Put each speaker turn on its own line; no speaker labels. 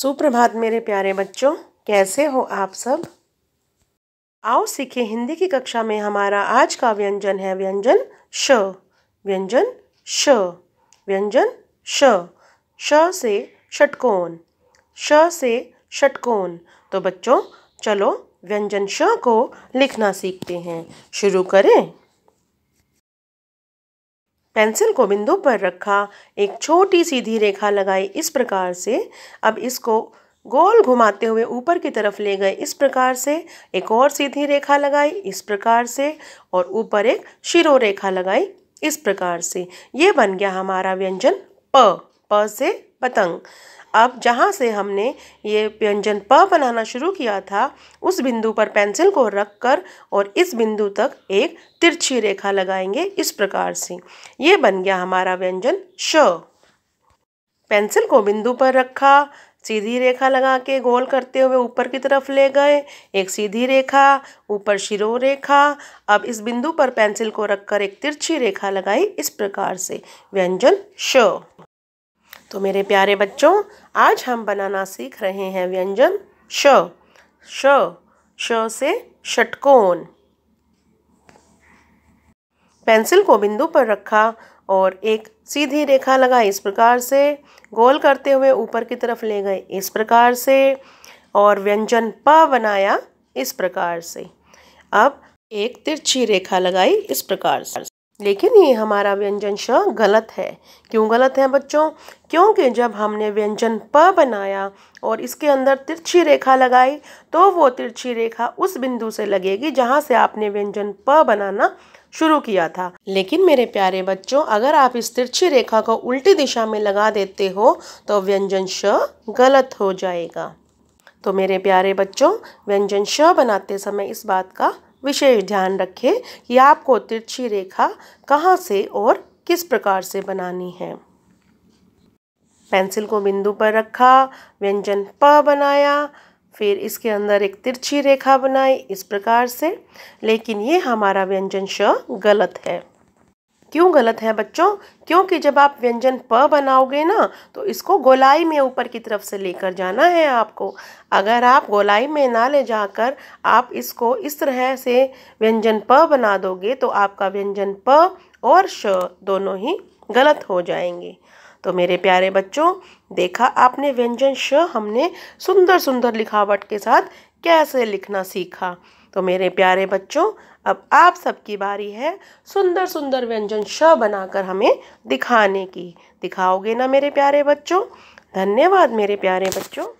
सुप्रभात मेरे प्यारे बच्चों कैसे हो आप सब आओ सीखे हिंदी की कक्षा में हमारा आज का व्यंजन है व्यंजन श व्यंजन श व्यंजन श श से षटकोण श से षटकोण तो बच्चों चलो व्यंजन श को लिखना सीखते हैं शुरू करें पेंसिल को बिंदु पर रखा एक छोटी सीधी रेखा लगाई इस प्रकार से अब इसको गोल घुमाते हुए ऊपर की तरफ ले गए इस प्रकार से एक और सीधी रेखा लगाई इस प्रकार से और ऊपर एक शिरो रेखा लगाई इस प्रकार से ये बन गया हमारा व्यंजन प प से पतंग अब जहाँ से हमने ये व्यंजन प बनाना शुरू किया था उस बिंदु पर पेंसिल को रख कर और इस बिंदु तक एक तिरछी रेखा लगाएंगे इस प्रकार से ये बन गया हमारा व्यंजन श पेंसिल को बिंदु पर रखा सीधी रेखा लगा के गोल करते हुए ऊपर की तरफ ले गए एक सीधी रेखा ऊपर शिरो रेखा अब इस बिंदु पर पेंसिल को रखकर एक तिरछी रेखा लगाई इस प्रकार से व्यंजन श तो मेरे प्यारे बच्चों आज हम बनाना सीख रहे हैं व्यंजन श श श से षटकोण पेंसिल को बिंदु पर रखा और एक सीधी रेखा लगाई इस प्रकार से गोल करते हुए ऊपर की तरफ ले गए इस प्रकार से और व्यंजन प बनाया इस प्रकार से अब एक तिरछी रेखा लगाई इस प्रकार से लेकिन ये हमारा व्यंजन श गलत है क्यों गलत है बच्चों क्योंकि जब हमने व्यंजन प बनाया और इसके अंदर तिरछी रेखा लगाई तो वो तिरछी रेखा उस बिंदु से लगेगी जहाँ से आपने व्यंजन प बनाना शुरू किया था लेकिन मेरे प्यारे बच्चों अगर आप इस तिरछी रेखा को उल्टी दिशा में लगा देते हो तो व्यंजन श गलत हो जाएगा तो मेरे प्यारे बच्चों व्यंजन श बनाते समय इस बात का विशेष ध्यान रखें कि आपको तिरछी रेखा कहाँ से और किस प्रकार से बनानी है पेंसिल को बिंदु पर रखा व्यंजन प बनाया फिर इसके अंदर एक तिरछी रेखा बनाई इस प्रकार से लेकिन ये हमारा व्यंजन श गलत है क्यों गलत है बच्चों क्योंकि जब आप व्यंजन प बनाओगे ना तो इसको गोलाई में ऊपर की तरफ से लेकर जाना है आपको अगर आप गोलाई में ना ले जाकर आप इसको इस तरह से व्यंजन प बना दोगे तो आपका व्यंजन प और श दोनों ही गलत हो जाएंगे तो मेरे प्यारे बच्चों देखा आपने व्यंजन श हमने सुंदर सुंदर लिखावट के साथ कैसे लिखना सीखा तो मेरे प्यारे बच्चों अब आप सबकी बारी है सुंदर सुंदर व्यंजन श बनाकर हमें दिखाने की दिखाओगे ना मेरे प्यारे बच्चों धन्यवाद मेरे प्यारे बच्चों